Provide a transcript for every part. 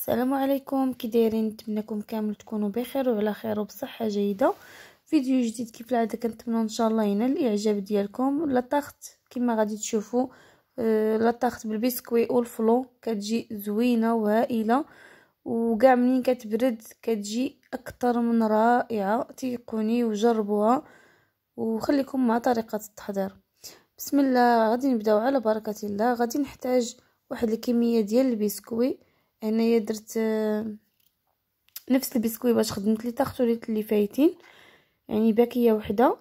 السلام عليكم كي دايرين نتمنىكم كامل تكونوا بخير وعلى خير وبصحه جيده فيديو جديد كيف العاده كنتمنى ان شاء الله ينال الاعجاب ديالكم طاخت كما غادي تشوفوا آه، لا طاخت بالبسكوي والفلو كتجي زوينه وهائله وكاع منين كتبرد كتجي اكثر من رائعه تيقوني وجربوها وخليكم مع طريقه التحضير بسم الله غادي نبداو على بركه الله غادي نحتاج واحد الكميه ديال البسكوي هنايا درت نفس البسكوي باش خدمت لي تخطوليت اللي فايتين يعني باكيه وحده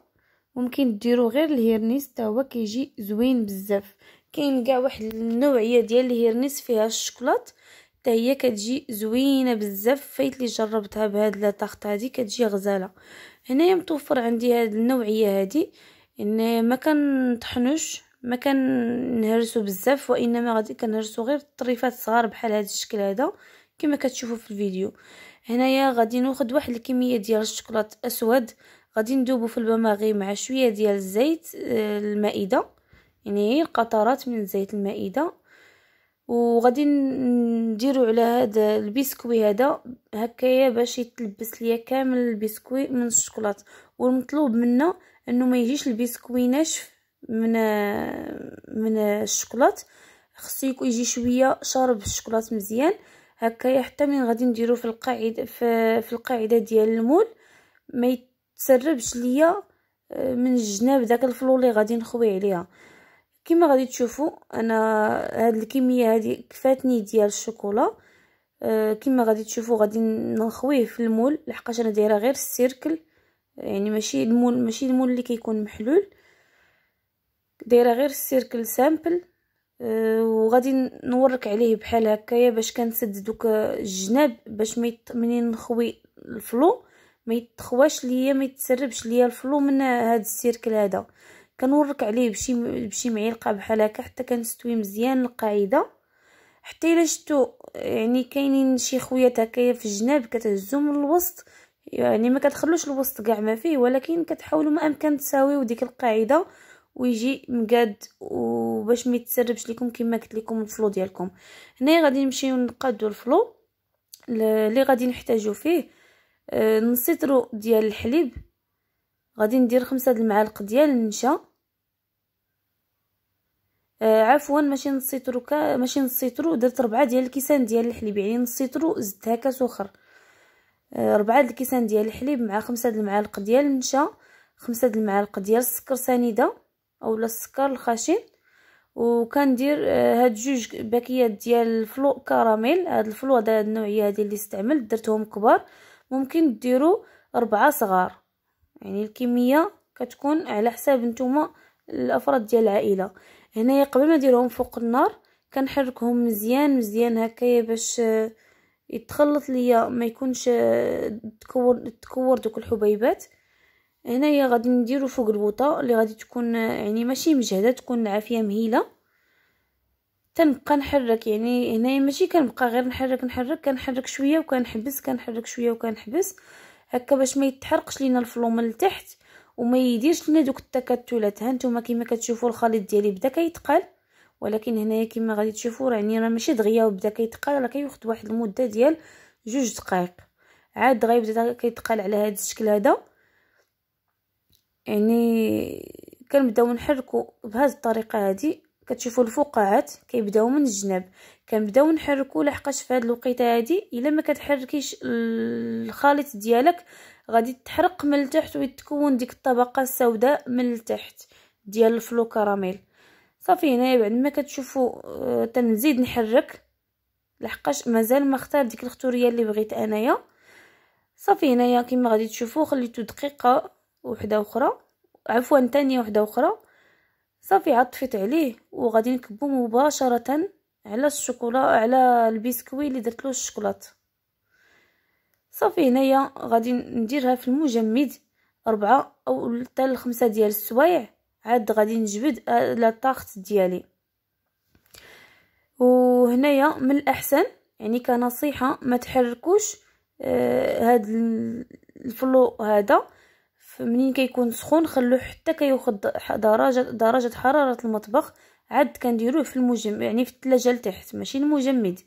ممكن ديرو غير الهيرنيس حتى هو كيجي زوين بزاف كاين كاع واحد النوعيه ديال الهيرنيس فيها الشكلاط حتى هي كتجي زوينه بزاف فايت لي جربتها بهاد لا طاخت هادي كتجي غزاله هنايا متوفر عندي هاد النوعيه هادي ان ما كنطحنوش ما كنهرسو بزاف وانما غادي كنهرسو غير طريفات صغار بحال هذا الشكل هذا كما كتشوفوا في الفيديو هنايا غادي ناخذ واحد الكميه ديال الشوكولات اسود غادي ندوبو في البماغي مع شويه ديال الزيت آه، المائده يعني هي قطرات من زيت المائده وغادي نديرو على هذا البسكوي هذا هكايا باش يتلبس ليا كامل البسكوي من الشوكولات والمطلوب منا انه ما يجيش البسكوي ناشف من من الشوكولات خصو يجي شويه شارب الشوكولات مزيان هكايا حتى من غادي نديرو في القاعده في, في القاعده ديال المول ما يتسربش ليا آه، من الجناب داك الفلو اللي غادي نخوي عليها كما غادي تشوفوا انا هاد الكميه هادي كفاتني ديال الشوكولا أه كما غادي تشوفوا غادي نخويه في المول لحقاش انا دايره غير السيركل يعني ماشي المول ماشي المول اللي كيكون محلول دايره غير السيركل سامبل أه وغادي نورك عليه بحال هكايا باش كنسد دوك الجناب باش ما منين نخوي الفلو ما يتخواش ليا ما يتسربش ليا الفلو من هاد السيركل هذا كنورك عليه بشي بشي معلقه بحال هكا حتى كنستوي مزيان القاعده حتى الا شتو يعني كاينين شي خويات هكايا في الجناب كتهزو من الوسط يعني ما كتخلوش الوسط كاع ما فيه ولكن كتحاولوا ما امكن تساويو ديك القاعده ويجي مقاد وباش ما يتسربش لكم كما قلت لكم الفلو ديالكم هنايا غادي نمشيو نقادو الفلو اللي غادي نحتاجو فيه آه، نسيطرو ديال الحليب غادي ندير خمسة المعالق ديال النشا آه عفوا ماشي نص سيترو كا ماشي نص سيترو درت ربعة ديال الكيسان ديال الحليب يعني نص سيترو زدتها كسخر آه ربعة الكيسان ديال الحليب مع خمسة المعالق ديال النشا خمسة المعالق ديال السكر سنيده اولا السكر الخشن وكندير آه، هاد جوج باكيات ديال الفلو كراميل هاد الفلو هذا النوعيه هذه اللي استعملت درتهم كبار ممكن ديروا أربعة صغار يعني الكميه كتكون على حساب نتوما الافراد ديال العائله هنايا قبل ما نديرهم فوق النار كنحركهم مزيان مزيان هكايا باش آه، يتخلط ليا ما يكونش آه، تكور تكور دوك الحبيبات هنايا غادي نديرو فوق البوطه اللي غادي تكون يعني ماشي مجهده تكون العافيه مهيله تنبقى نحرك يعني هنايا ماشي كنبقى غير نحرك نحرك كنحرك شويه وكنحبس كنحرك شويه وكنحبس هكا باش ما يتحرقش لينا من لتحت وما يديرش لنا دوك التكتلات ها نتوما كما كتشوفوا الخليط ديالي بدا كيتقال ولكن هنايا كما غادي تشوفوا يعني راه ماشي دغيا وبدا كيتقال راه كياخد واحد المده ديال جوج دقائق عاد غيبدا كيتقال على هذا الشكل هذا يعني كنبداو نحركو بهذه الطريقه هذه كتشوفوا الفقاعات كيبداو من الجناب كنبداو نحركو لحقاش في هذه الوقيته هذه الا ما كتحركيش الخليط ديالك غادي تحرق من التحت ويتكون ديك الطبقه السوداء من التحت ديال الفلو كراميل صافي هنايا بعد ما كتشوفوا آه، تنزيد نحرك لحقاش مازال ما اختار ديك الختوريه اللي بغيت انايا صافي هنايا كما غادي تشوفوا خليته دقيقه وحده اخرى عفوا تانية وحده اخرى صافي عطفت عليه وغادي نكبو مباشره على الشوكولا على البسكوي اللي درت له الشوكولاط صافي هنايا غادي نديرها في المجمد أربعة أو حتى لخمسة ديال السوايع عاد غادي نجبد آه، لا طاخت ديالي وهنايا من الأحسن يعني كنصيحة ما تحركوش آه الفلو هذا منين كيكون سخون خلوه حتى كياخد درجه درجه حراره المطبخ عاد كنديروه في المجم يعني في الثلاجه لتحت ماشي المجمد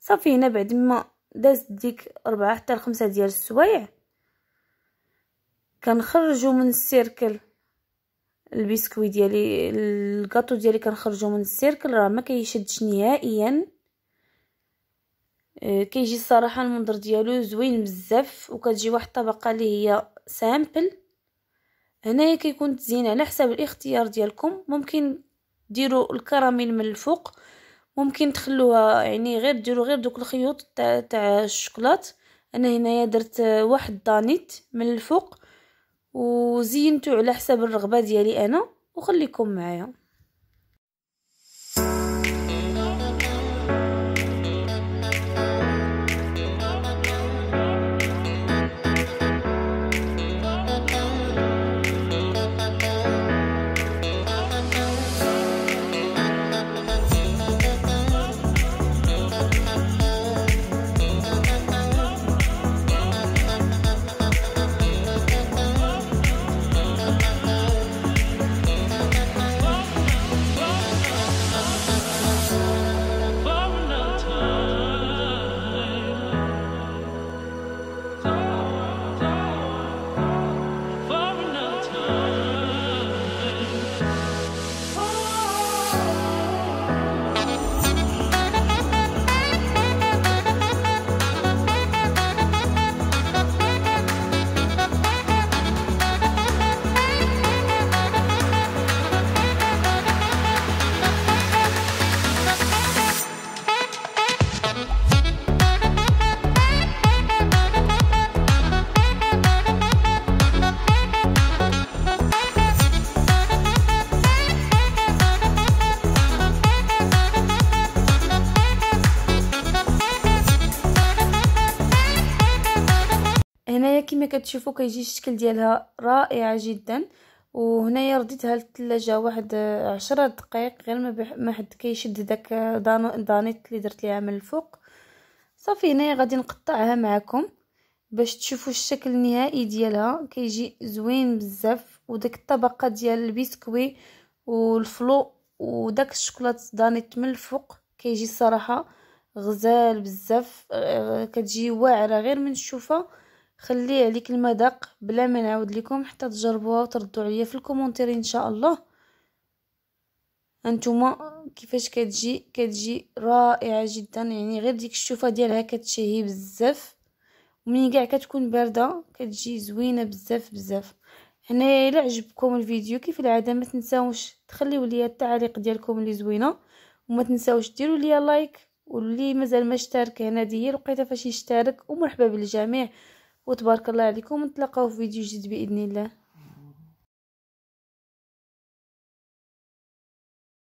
صافي هنا بعد ما داز ديك ربعة حتى لخمسة ديال السوايع كنخرجو من السيركل البسكوي ديالي الكاطو ديالي كنخرجو من السيركل راه ما كيشدش نهائيا آه، كيجي الصراحه المنظر ديالو زوين بزاف وكتجي واحد الطبقه اللي هي سامبل هنايا كيكون تزيين على حسب الاختيار ديالكم ممكن ديروا الكراميل من الفوق ممكن تخلوها يعني غير ديروا غير دوك الخيوط تاع تاع الشوكولات انا هنايا درت واحد دانيت من الفوق وزينته على حسب الرغبه ديالي انا وخليكم معايا كتشوفوا كيجي الشكل ديالها رائعه جدا وهنايا رديتها للثلاجه واحد عشرة دقائق غير ما, ما حد كيشد داك دان... دانيت اللي درت ليها من الفوق صافي هنايا غادي نقطعها معكم باش تشوفوا الشكل النهائي ديالها كيجي زوين بزاف وداك الطبقه ديال البسكوي والفلو وداك الشوكولات دانيت من الفوق كيجي الصراحه غزال بزاف آه، كتجي واعره غير من نشوفها خليه عليك المذاق بلا ما نعاود لكم حتى تجربوها وتردوا عليا في الكومونتير ان شاء الله انتما كيفاش كتجي كتجي رائعه جدا يعني غير ديك الشوفه ديالها كتشهي بزاف ومنين كاع كتكون بارده كتجي زوينه بزاف بزاف هنايا الى عجبكم الفيديو كيف العاده ما تنساوش تخليو ليا التعليق ديالكم اللي زوينه وما تنساوش ديروا ليا لايك واللي مازال ما اشترك هنا هي لقيتها فاش يشترك ومرحبا بالجميع وتبارك الله عليكم نتلاقاو في فيديو جديد باذن الله